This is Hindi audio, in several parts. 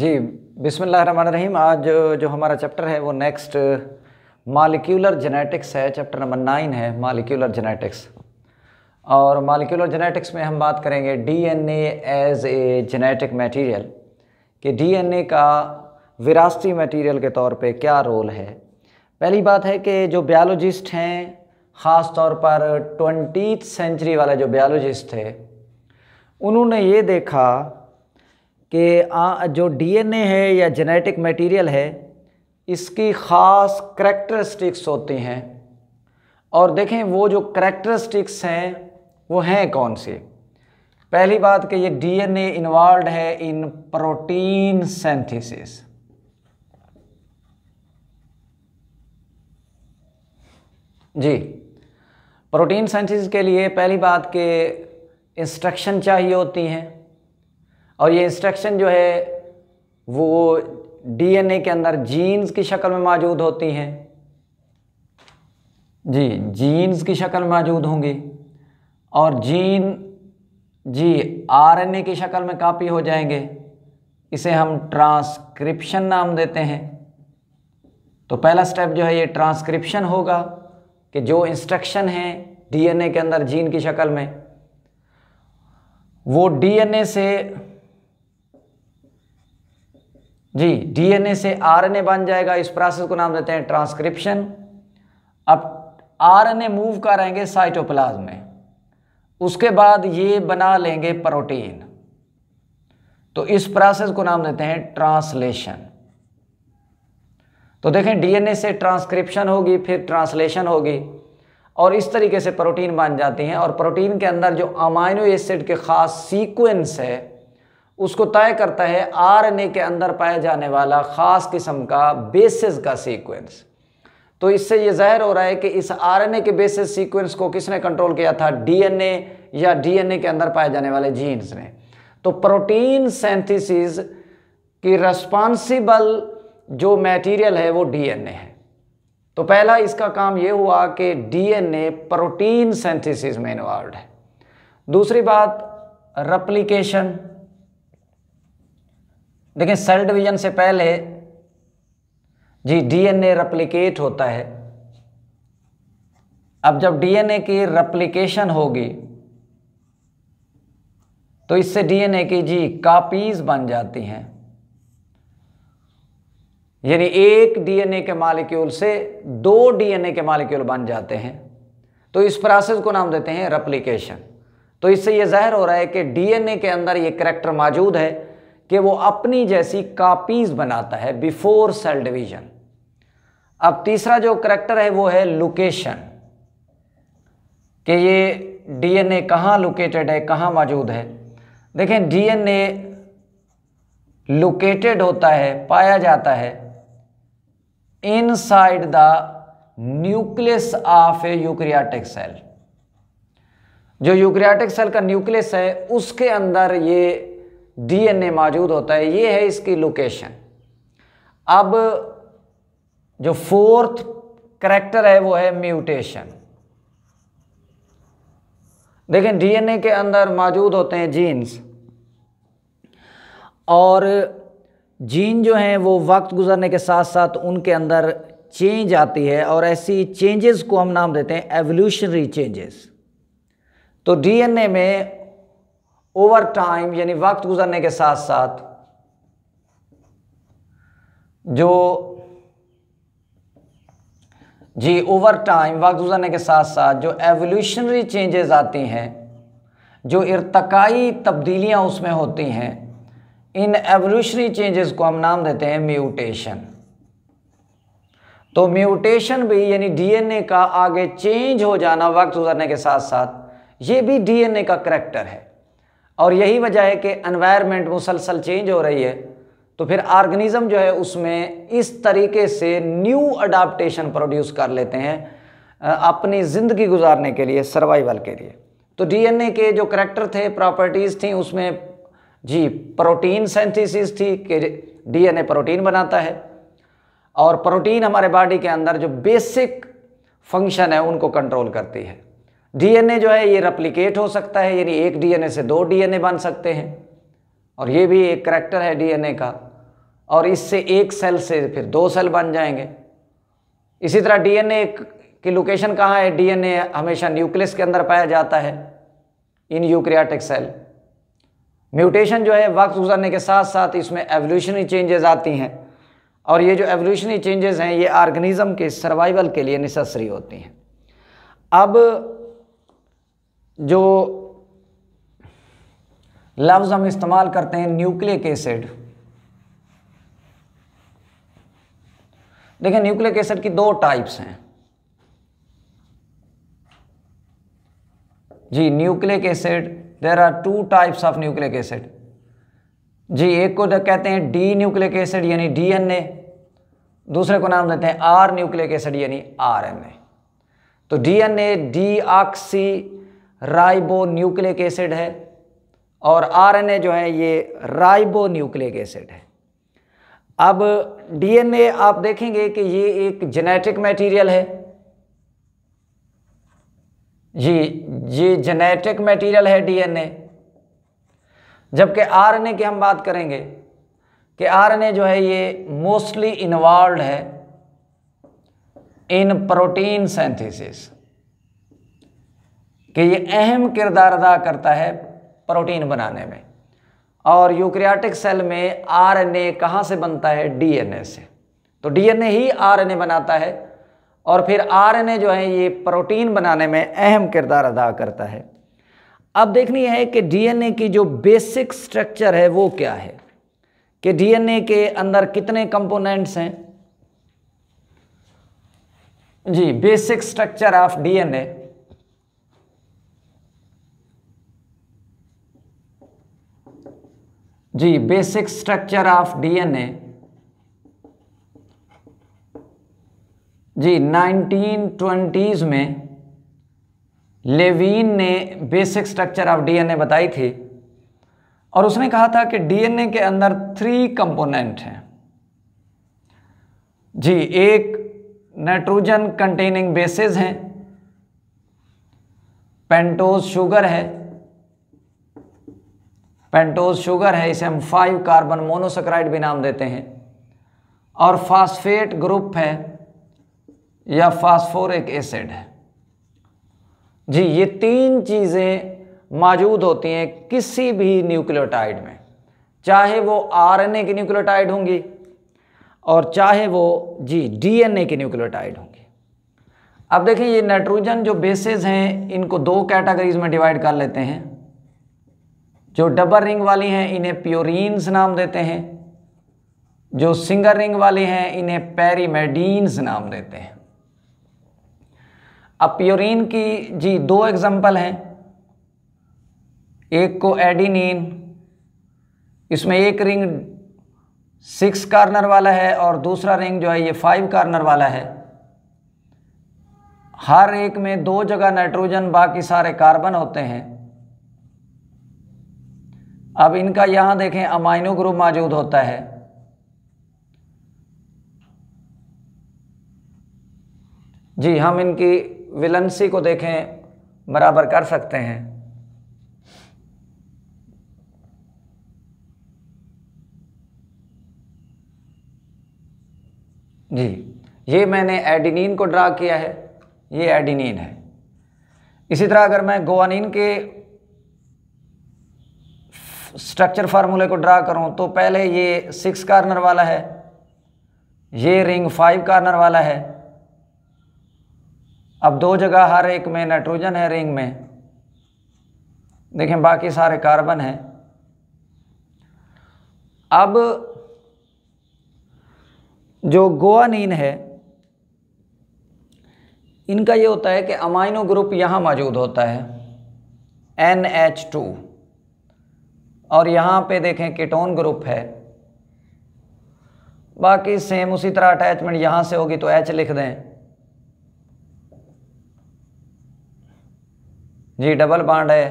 जी रहीम आज जो हमारा चैप्टर है वो नेक्स्ट मालिक्यूलर जेनेटिक्स है चैप्टर नंबर नाइन है मालिक्यूलर जेनेटिक्स और मालिक्यूलर जेनेटिक्स में हम बात करेंगे DNA as a genetic material कि डीएनए का विरासती मटेरियल के तौर पे क्या रोल है पहली बात है कि जो बायोलॉजिस्ट हैं ख़ास तौर पर ट्वेंटी सेंचुरी वाले जो बायोलॉजिस्ट थे उन्होंने ये देखा कि जो डीएनए है या जेनेटिक मटेरियल है इसकी ख़ास करेक्टरिस्टिक्स होती हैं और देखें वो जो करेक्टरिस्टिक्स हैं वो हैं कौन सी पहली बात कि ये डीएनए इन्वॉल्व है इन प्रोटीन सेंथिसिस जी प्रोटीन साइंसिस के लिए पहली बात के इंस्ट्रक्शन चाहिए होती हैं और ये इंस्ट्रक्शन जो है वो डीएनए के अंदर जीन्स की शक्ल में मौजूद होती हैं जी जीन्स की शक्ल में मौजूद होंगी और जीन जी आरएनए की शक्ल में कापी हो जाएंगे इसे हम ट्रांसक्रिप्शन नाम देते हैं तो पहला स्टेप जो है ये ट्रांसक्रिप्शन होगा कि जो इंस्ट्रक्शन है डीएनए के अंदर जीन की शक्ल में वो डीएनए से जी डीएनए से आरएनए बन जाएगा इस प्रोसेस को नाम देते हैं ट्रांसक्रिप्शन अब आरएनए मूव करेंगे साइटोप्लाज्म में उसके बाद ये बना लेंगे प्रोटीन तो इस प्रोसेस को नाम देते हैं ट्रांसलेशन तो देखें डीएनए से ट्रांसक्रिप्शन होगी फिर ट्रांसलेशन होगी और इस तरीके से प्रोटीन बन जाती हैं और प्रोटीन के अंदर जो अमाइनो एसिड के ख़ास सीक्वेंस है उसको तय करता है आरएनए के अंदर पाया जाने वाला ख़ास किस्म का बेसिस का सीक्वेंस तो इससे ये ज़ाहिर हो रहा है कि इस आरएनए के बेसिस सीक्वेंस को किसने कंट्रोल किया था डीएनए या डीएनए के अंदर पाए जाने वाले जीन्स ने तो प्रोटीन सेंथिसिस की रेस्पॉन्सिबल जो मटेरियल है वो डीएनए है तो पहला इसका काम ये हुआ कि डीएनए प्रोटीन सेंथिसिस में इन्वॉल्व है दूसरी बात रप्लीकेशन देखें सेल डिवीजन से पहले जी डीएनए रेप्लिकेट होता है अब जब डीएनए की रेप्लिकेशन होगी तो इससे डीएनए की जी कापीज बन जाती हैं यानी एक डीएनए के मालिक्यूल से दो डीएनए के मालिक्यूल बन जाते हैं तो इस प्रोसेस को नाम देते हैं रेप्लिकेशन तो इससे यह जाहिर हो रहा है कि डीएनए के अंदर यह करेक्टर मौजूद है कि वो अपनी जैसी कापीज बनाता है बिफोर सेल डिवीजन अब तीसरा जो करैक्टर है वो है लोकेशन कि ये डीएनए कहाँ लोकेटेड है कहाँ मौजूद है देखें डीएनए लोकेटेड होता है पाया जाता है inside the nucleus of a eukaryotic cell जो यूक्रियाटिक सेल का न्यूक्लियस है उसके अंदर ये डीएनए मौजूद होता है ये है इसकी लोकेशन अब जो फोर्थ करैक्टर है वो है म्यूटेशन देखें डीएनए के अंदर मौजूद होते हैं जीन्स और जीन जो हैं वो वक्त गुजरने के साथ साथ उनके अंदर चेंज आती है और ऐसी चेंजेस को हम नाम देते हैं एवोल्यूशनरी चेंजेस तो डीएनए में ओवर टाइम यानी वक्त गुजरने के साथ साथ जो जी ओवर टाइम वक्त गुजरने के साथ साथ जो एवोल्यूशनरी चेंजेस आती हैं जो इरतकाई तब्दीलियां उसमें होती हैं इन एवोल्यूशनरी चेंजेस को हम नाम देते हैं म्यूटेशन तो म्यूटेशन भी यानी डीएनए का आगे चेंज हो जाना वक्त गुजरने के साथ साथ ये भी डीएनए का करेक्टर है और यही वजह है कि एनवायरनमेंट मुसलसल चेंज हो रही है तो फिर ऑर्गेनिज़म जो है उसमें इस तरीके से न्यू अडाप्टेशन प्रोड्यूस कर लेते हैं अपनी ज़िंदगी गुजारने के लिए सर्वाइवल के लिए तो डीएनए के जो करेक्टर थे प्रॉपर्टीज़ थी उसमें जी प्रोटीन सेंथिसिस थी कि डीएनए प्रोटीन बनाता है और प्रोटीन हमारे बॉडी के अंदर जो बेसिक फंक्शन है उनको कंट्रोल करती है डीएनए जो है ये रेप्लिकेट हो सकता है यानी एक डीएनए से दो डीएनए बन सकते हैं और ये भी एक करैक्टर है डीएनए का और इससे एक सेल से फिर दो सेल बन जाएंगे इसी तरह डीएनए की लोकेशन कहाँ है डीएनए हमेशा न्यूक्लियस के अंदर पाया जाता है इन यूक्रियाटिक सेल म्यूटेशन जो है वक्त गुजरने के साथ साथ इसमें एवोल्यूशनरी चेंजेस आती हैं और ये जो एवोल्यूशनरी चेंजेस हैं ये ऑर्गेनिज्म के सर्वाइवल के लिए नेसेसरी होती हैं अब जो लफ्ज़ हम इस्तेमाल करते हैं न्यूक्लिक एसिड देखिए न्यूक्लिक एसिड की दो टाइप्स हैं जी nucleic acid there are two types of nucleic acid जी एक को तो कहते हैं डी न्यूक्लिक एसिड यानी डीएनए दूसरे को नाम देते हैं आर न्यूक्लिक एसिड यानी आरएनए तो DNA deoxyribonucleic acid है और आरएनए जो है ये राइबो न्यूक्लिक एसिड है अब डीएनए आप देखेंगे कि ये एक जेनेटिक मटेरियल है जी ये जेनेटिक मटेरियल है डीएनए जबकि आरएनए की हम बात करेंगे कि आरएनए जो है ये मोस्टली इन्वॉल्व है इन प्रोटीन सिंथेसिस कि ये अहम किरदार अदा करता है प्रोटीन बनाने में और यूक्रियाटिक सेल में आरएनए कहाँ से बनता है डीएनए से तो डीएनए ही आरएनए बनाता है और फिर आरएनए जो है ये प्रोटीन बनाने में अहम किरदार अदा करता है अब देखनी है कि डीएनए की जो बेसिक स्ट्रक्चर है वो क्या है कि डीएनए के अंदर कितने कंपोनेंट्स हैं जी बेसिक स्ट्रक्चर ऑफ डीएनए जी बेसिक स्ट्रक्चर ऑफ डीएनए जी ट्वेंटीज में लेवीन ने बेसिक स्ट्रक्चर ऑफ डीएनए बताई थी और उसने कहा था कि डीएनए के अंदर थ्री कंपोनेंट हैं जी एक नाइट्रोजन कंटेनिंग बेसिस हैं पेंटोज शुगर है पेंटोज शुगर है इसे हम फाइव कार्बन मोनोसक्राइड भी नाम देते हैं और फास्फेट ग्रुप है या फास्फोरिक एसिड है जी ये तीन चीज़ें मौजूद होती हैं किसी भी न्यूक्लियोटाइड में चाहे वो आरएनए की न्यूक्लियोटाइड होंगी और चाहे वो जी डीएनए की न्यूक्लियोटाइड होंगी अब देखें ये नाइट्रोजन जो बेसिस हैं इनको दो कैटेगरीज में डिवाइड कर लेते हैं जो डबल रिंग वाली हैं इन्हें प्योरीन्स नाम देते हैं जो सिंगल रिंग वाली हैं इन्हें पेरीमेडीन्स नाम देते हैं अब प्योरिन की जी दो एग्जाम्पल हैं एक को एडिनिन इसमें एक रिंग सिक्स कार्नर वाला है और दूसरा रिंग जो है ये फाइव कार्नर वाला है हर एक में दो जगह नाइट्रोजन बाकी सारे कार्बन होते हैं अब इनका यहाँ देखें अमाइनो ग्रुप मौजूद होता है जी हम इनकी विलंसी को देखें बराबर कर सकते हैं जी ये मैंने एडिनिन को ड्रा किया है ये एडिनिन है इसी तरह अगर मैं गोवानिन के स्ट्रक्चर फार्मूले को ड्रा करूँ तो पहले ये सिक्स कार्नर वाला है ये रिंग फाइव कार्नर वाला है अब दो जगह हर एक में नाइट्रोजन है रिंग में देखें बाकी सारे कार्बन हैं अब जो गोआनीन है इनका ये होता है कि अमाइनो ग्रुप यहाँ मौजूद होता है एन एच टू और यहाँ पे देखें कीटोन ग्रुप है बाकी सेम उसी तरह अटैचमेंट यहाँ से होगी तो एच लिख दें जी डबल बाड है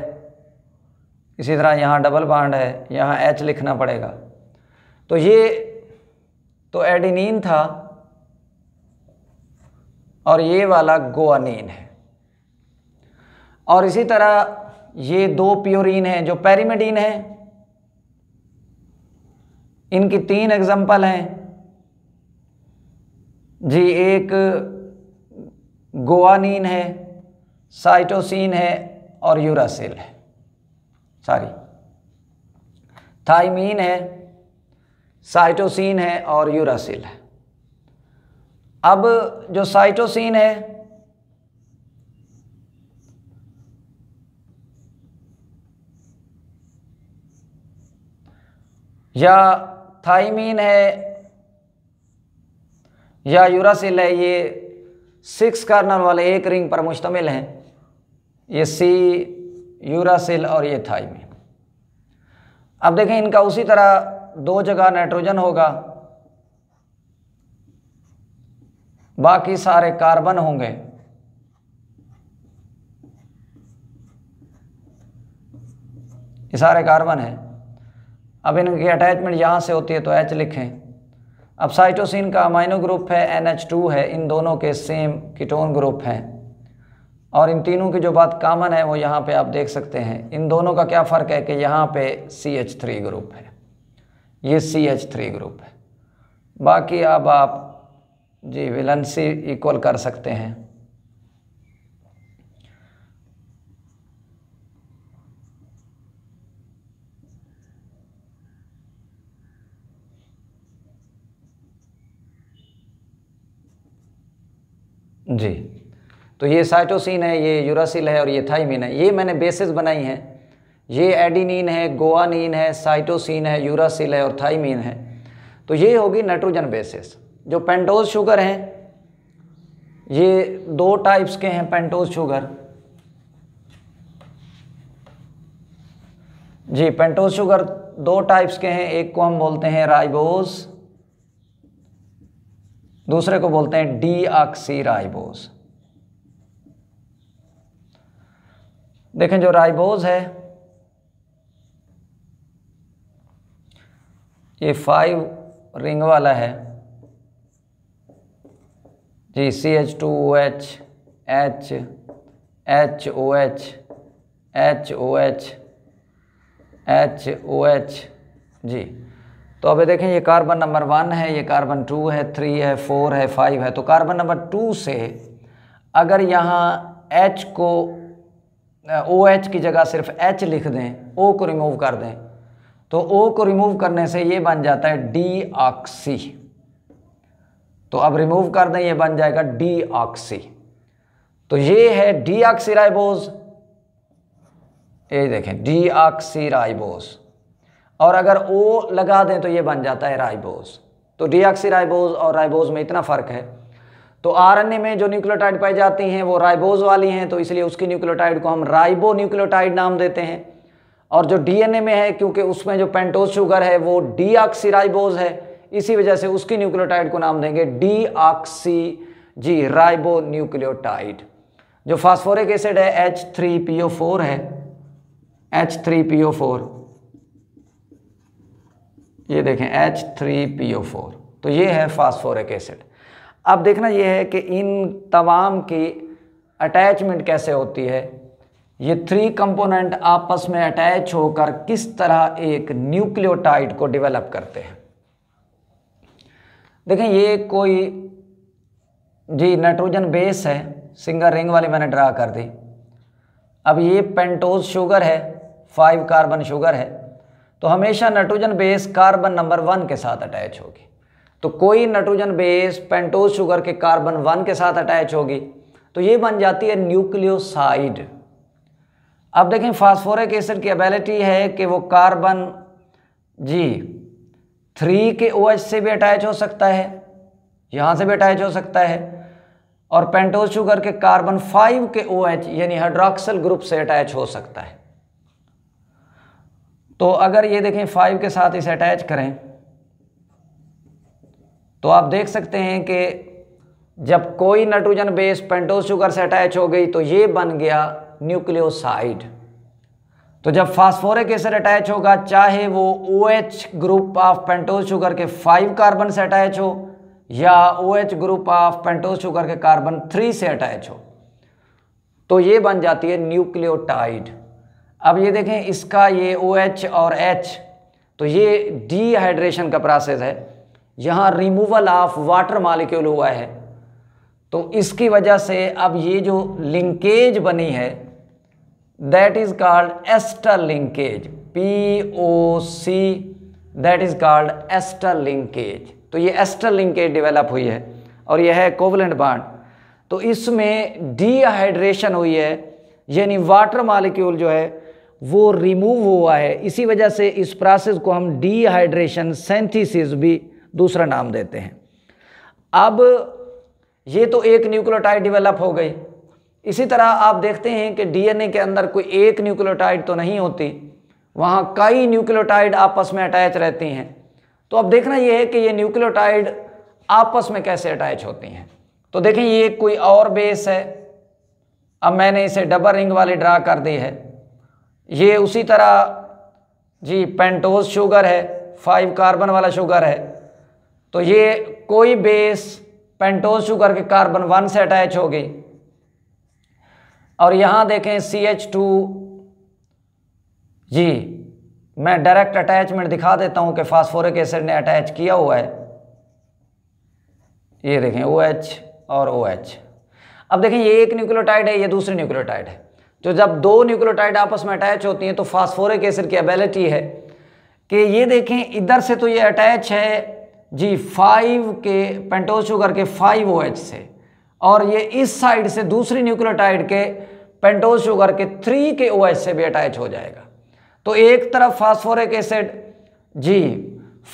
इसी तरह यहाँ डबल बाड है यहाँ एच लिखना पड़ेगा तो ये तो एडिनिन था और ये वाला गोअनिन है और इसी तरह ये दो प्योरिन हैं जो पेरीमेडीन है इनकी तीन एग्जाम्पल हैं जी एक गोवानीन है साइटोसिन है और यूरासिल है सॉरी थाइमीन है साइटोसिन है और यूरासिल है अब जो साइटोसिन है या थाइमीन है या यूरासिल है ये सिक्स कार्नर वाले एक रिंग पर मुश्तमिल हैं ये सी यूरासिल और ये थाइमीन अब देखें इनका उसी तरह दो जगह नाइट्रोजन होगा बाकी सारे कार्बन होंगे ये सारे कार्बन हैं अब इनकी अटैचमेंट यहाँ से होती है तो एच लिखें अब साइटोसिन का अमाइनो ग्रुप है एन एच टू है इन दोनों के सेम कीटोन ग्रुप हैं और इन तीनों की जो बात कामन है वो यहाँ पे आप देख सकते हैं इन दोनों का क्या फ़र्क है कि यहाँ पे सी एच थ्री ग्रुप है ये सी एच थ्री ग्रुप है बाकी अब आप जी विलनसी इक्वल कर सकते हैं जी तो ये साइटोसिन है ये यूरासिल है और ये थाइमिन है ये मैंने बेसिस बनाई हैं ये एडिनिन है गोआनिन है साइटोसिन है यूरासिल है और थाइमिन है तो ये होगी नाइट्रोजन बेसिस जो पेंटोज शुगर हैं ये दो टाइप्स के हैं पेंटोज शुगर जी पेंटोज शुगर दो टाइप्स के हैं एक को हम बोलते हैं राइबोज़ दूसरे को बोलते हैं डी राइबोज देखें जो राइबोज है ये फाइव रिंग वाला है जी C H two O H H H O H H O H H O H जी तो अब देखें ये कार्बन नंबर वन है ये कार्बन टू है थ्री है फोर है फाइव है तो कार्बन नंबर टू से अगर यहाँ एच को ओ एच की जगह सिर्फ एच लिख दें ओ को रिमूव कर दें तो ओ को रिमूव करने से ये बन जाता है डी ऑक्सी तो अब रिमूव कर दें ये बन जाएगा डी ऑक्सी तो ये है डी ऑक्सी राइबोज ये देखें डी ऑक्सी राइबोज़ और अगर ओ लगा दें तो ये बन जाता है राइबोज तो डीआक्सी राइबोज और राइबोज में इतना फ़र्क है तो आर में जो न्यूक्लियोटाइड पाई जाती हैं वो राइबोज वाली हैं तो इसलिए उसकी न्यूक्लियोटाइड को हम राइबो न्यूक्लियोटाइड नाम देते हैं और जो डीएनए में है क्योंकि उसमें जो पेंटोज शुगर है वो डी है इसी वजह से उसकी न्यूक्लियोटाइड को नाम देंगे डी जी राइबो न्यूक्लियोटाइड जो फास्फोरिक एसिड है H three P O four है H three P O four ये देखें H three P O four तो ये है फास्फोरिक एसिड अब देखना ये है कि इन तमाम की अटैचमेंट कैसे होती है ये थ्री कंपोनेंट आपस में अटैच होकर किस तरह एक न्यूक्लियोटाइड को डेवलप करते हैं देखें ये कोई जी नाइट्रोजन बेस है सिंगल रिंग वाली मैंने ड्रा कर दी अब ये पेंटोज शुगर है फाइव कार्बन शुगर है तो हमेशा nitrogen base carbon number one के साथ अटैच होगी तो कोई नाइट्रोजन बेस पेंटोज शुगर के कार्बन वन के साथ अटैच होगी तो ये बन जाती है न्यूक्लियोसाइड अब देखें फास्फोरिक एसिड की एबिलिटी है कि वो कार्बन जी थ्री के ओ OH से भी अटैच हो सकता है यहाँ से भी अटैच हो सकता है और पेंटोज शुगर के कार्बन फाइव के ओ OH, यानी हाइड्रॉक्सल ग्रुप से अटैच हो सकता है तो अगर ये देखें फाइव के साथ इसे अटैच करें तो आप देख सकते हैं कि जब कोई नाइट्रोजन बेस पेंटोज शुगर से अटैच हो गई तो ये बन गया न्यूक्लियोसाइड तो जब फास्फोरिक एसिड अटैच होगा चाहे वो O H group of pentose sugar के फाइव कार्बन से अटैच हो या O H group of pentose sugar के कार्बन थ्री से अटैच हो तो ये बन जाती है न्यूक्लियोटाइड अब ये देखें इसका ये ओ OH और एच तो ये डिहाइड्रेशन का प्रोसेस है यहाँ रिमूवल ऑफ वाटर मालिक्यूल हुआ है तो इसकी वजह से अब ये जो लिंकेज बनी है that is called ester linkage P O C that is called ester linkage तो ये एस्टर लिंकेज डेवलप हुई है और यह है कोवलेंट बाड तो इसमें डिहाइड्रेशन हुई है यानी वाटर मालिक्यूल जो है वो रिमूव हुआ है इसी वजह से इस प्रोसेस को हम डिहाइड्रेशन सेंथिसिस भी दूसरा नाम देते हैं अब ये तो एक न्यूक्लियोटाइड डेवलप हो गई इसी तरह आप देखते हैं कि डीएनए के अंदर कोई एक न्यूक्लियोटाइड तो नहीं होती वहाँ कई न्यूक्लियोटाइड आपस में अटैच रहती हैं तो अब देखना यह है कि ये न्यूक्लियोटाइड आपस में कैसे अटैच होती हैं तो देखें ये कोई और बेस है अब मैंने इसे डबल रिंग वाली ड्रा कर दी है ये उसी तरह जी पेंटोज शुगर है फाइव कार्बन वाला शुगर है तो ये कोई बेस पेंटोज शुगर के कार्बन वन से अटैच हो गई और यहाँ देखें सी एच टू जी मैं डायरेक्ट अटैचमेंट दिखा देता हूँ कि फास्फोरिक एसिड ने अटैच किया हुआ है ये देखें ओ OH एच और ओ OH। एच अब देखें ये एक न्यूक्लियोटाइड है ये दूसरी न्यूक्लियोटाइड है तो जब दो न्यूक्लियोटाइड आपस में अटैच होती हैं तो फास्फोरिक एसिड की एबिलिटी है कि ये देखें इधर से तो ये अटैच है जी फाइव के पेंटोज शुगर के फाइव ओ एच से और ये इस साइड से दूसरी न्यूक्लियोटाइड के पेंटोज शुगर के थ्री के ओ एच से भी अटैच हो जाएगा तो एक तरफ फास्फोरिक एसिड जी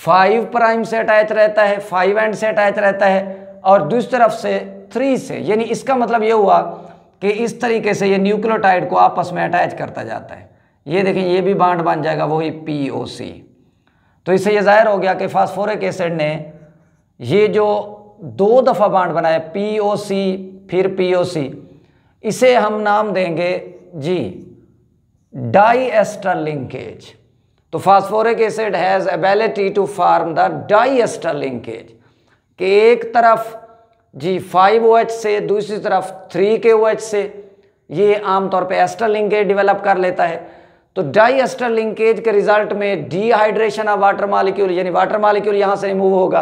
फाइव प्राइम से अटैच रहता है फाइव एंड से अटैच रहता है और दूसरी तरफ से थ्री से यानी इसका मतलब ये हुआ कि इस तरीके से ये न्यूक्लियोटाइड को आपस में अटैच करता जाता है ये देखें ये भी बांड बन जाएगा वही पी ओ सी तो इससे ये जाहिर हो गया कि फास्फोरिक एसिड ने ये जो दो दफ़ा बांड बनाया पी ओ सी फिर पी ओ सी इसे हम नाम देंगे जी एस्टर लिंकेज तो phosphoric acid has ability to form the ester linkage कि एक तरफ जी फाइव ओ OH से दूसरी तरफ थ्री के ओ OH से ये आमतौर पर एस्टर लिंकेज डेवलप कर लेता है तो डाई एस्टर लिंकेज के रिजल्ट में डिहाइड्रेशन ऑफ वाटर मालिक्यूल यानी वाटर मालिक्यूल यहाँ से रिमूव होगा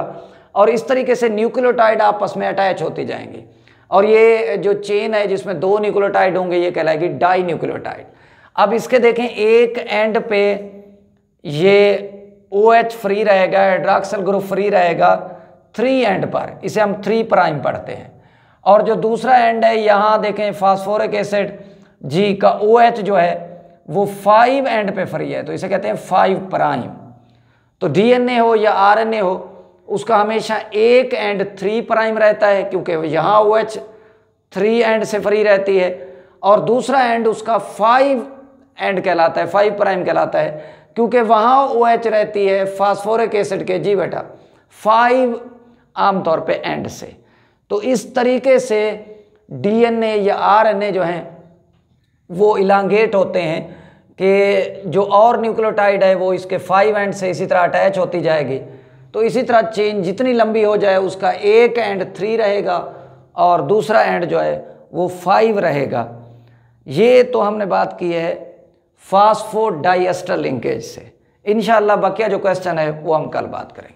और इस तरीके से न्यूक्लियोटाइड आपस में अटैच होती जाएंगी और ये जो चेन है जिसमें दो न्यूक्लियोटाइड होंगे ये कहलाएगी डाई न्यूक्लियोटाइड अब इसके देखें एक एंड पे ये ओ OH फ्री रहेगा एड्राक्सल ग्रुप फ्री रहेगा थ्री एंड पर इसे हम थ्री प्राइम पढ़ते हैं और जो दूसरा एंड है यहाँ देखें फास्फोरिक एसिड जी का ओ OH जो है वो फाइव एंड पे फ्री है तो इसे कहते हैं फाइव प्राइम तो डीएनए हो या आरएनए हो उसका हमेशा एक एंड थ्री प्राइम रहता है क्योंकि यहाँ ओ OH थ्री एंड से फ्री रहती है और दूसरा एंड उसका फाइव एंड कहलाता है फाइव प्राइम कहलाता है क्योंकि वहाँ ओ OH रहती है फास्फोरिक एसिड के जी बेटा फाइव आमतौर पे एंड से तो इस तरीके से डीएनए या आरएनए जो हैं वो इलांगेट होते हैं कि जो और न्यूक्लियोटाइड है वो इसके फाइव एंड से इसी तरह अटैच होती जाएगी तो इसी तरह चेन जितनी लंबी हो जाए उसका एक एंड थ्री रहेगा और दूसरा एंड जो है वो फाइव रहेगा ये तो हमने बात की है डाइस्टर लिंकेज से इन बाकिया जो क्वेश्चन है वो हम कल बात करेंगे